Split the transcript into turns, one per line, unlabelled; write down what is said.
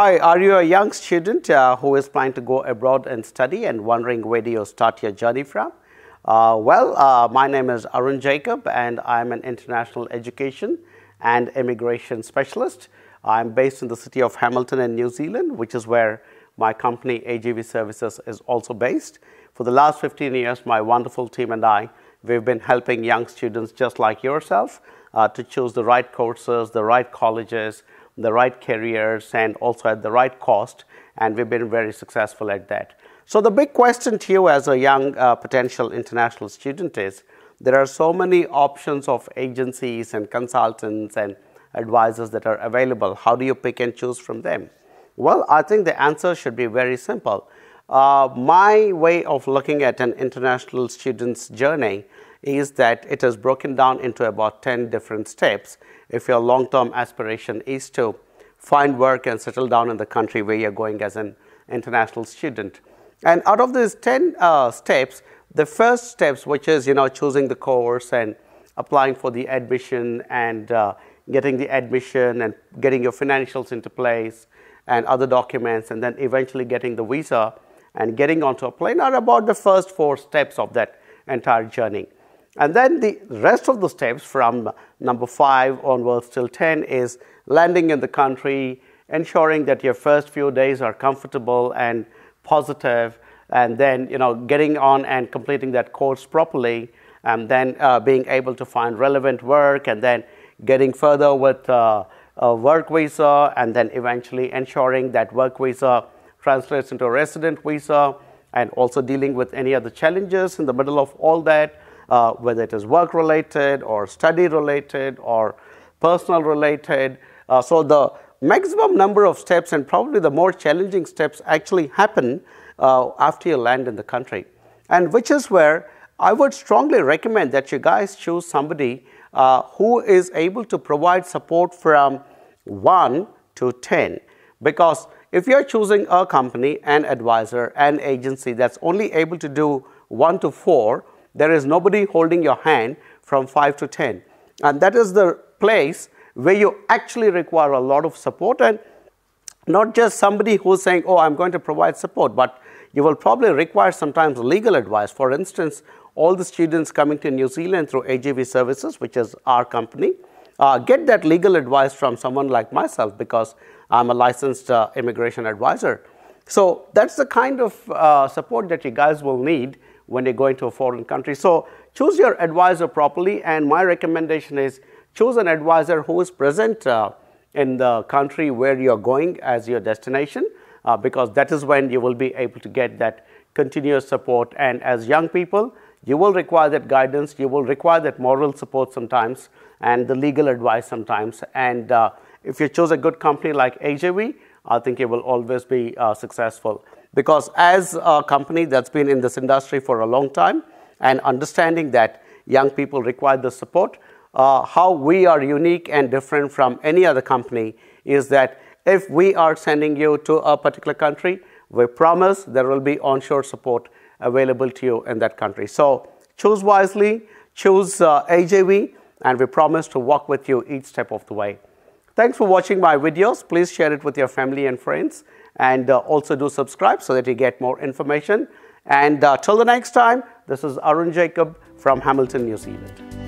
Hi, are you a young student uh, who is planning to go abroad and study and wondering where do you start your journey from? Uh, well, uh, my name is Arun Jacob and I'm an international education and immigration specialist. I'm based in the city of Hamilton in New Zealand, which is where my company AGV Services is also based. For the last 15 years, my wonderful team and I, we've been helping young students just like yourself uh, to choose the right courses, the right colleges, the right carriers, and also at the right cost, and we've been very successful at that. So the big question to you as a young uh, potential international student is, there are so many options of agencies and consultants and advisors that are available. How do you pick and choose from them? Well, I think the answer should be very simple. Uh, my way of looking at an international student's journey is that it is broken down into about 10 different steps. If your long-term aspiration is to find work and settle down in the country where you're going as an international student. And out of these 10 uh, steps, the first steps, which is, you know, choosing the course and applying for the admission and uh, getting the admission and getting your financials into place and other documents and then eventually getting the visa and getting onto a plane are about the first four steps of that entire journey. And then the rest of the steps from number five onwards till 10 is landing in the country, ensuring that your first few days are comfortable and positive, and then, you know, getting on and completing that course properly, and then uh, being able to find relevant work, and then getting further with uh, a work visa, and then eventually ensuring that work visa translates into a resident visa, and also dealing with any other challenges in the middle of all that uh, whether it is work related or study related or personal related. Uh, so the maximum number of steps and probably the more challenging steps actually happen uh, after you land in the country. And which is where I would strongly recommend that you guys choose somebody uh, who is able to provide support from 1 to 10 because if you're choosing a company, an advisor, an agency that's only able to do one to four, there is nobody holding your hand from 5 to 10. And that is the place where you actually require a lot of support and not just somebody who's saying, oh, I'm going to provide support, but you will probably require sometimes legal advice. For instance, all the students coming to New Zealand through AGV Services, which is our company, uh, get that legal advice from someone like myself because I'm a licensed uh, immigration advisor. So that's the kind of uh, support that you guys will need when they go into a foreign country. So choose your advisor properly. And my recommendation is choose an advisor who is present uh, in the country where you're going as your destination, uh, because that is when you will be able to get that continuous support. And as young people, you will require that guidance, you will require that moral support sometimes, and the legal advice sometimes. And uh, if you choose a good company like AJV, I think you will always be uh, successful. Because as a company that's been in this industry for a long time and understanding that young people require the support, uh, how we are unique and different from any other company is that if we are sending you to a particular country, we promise there will be onshore support available to you in that country. So choose wisely, choose uh, AJV, and we promise to walk with you each step of the way. Thanks for watching my videos. Please share it with your family and friends. And uh, also do subscribe so that you get more information. And uh, till the next time, this is Arun Jacob from Hamilton, New Zealand.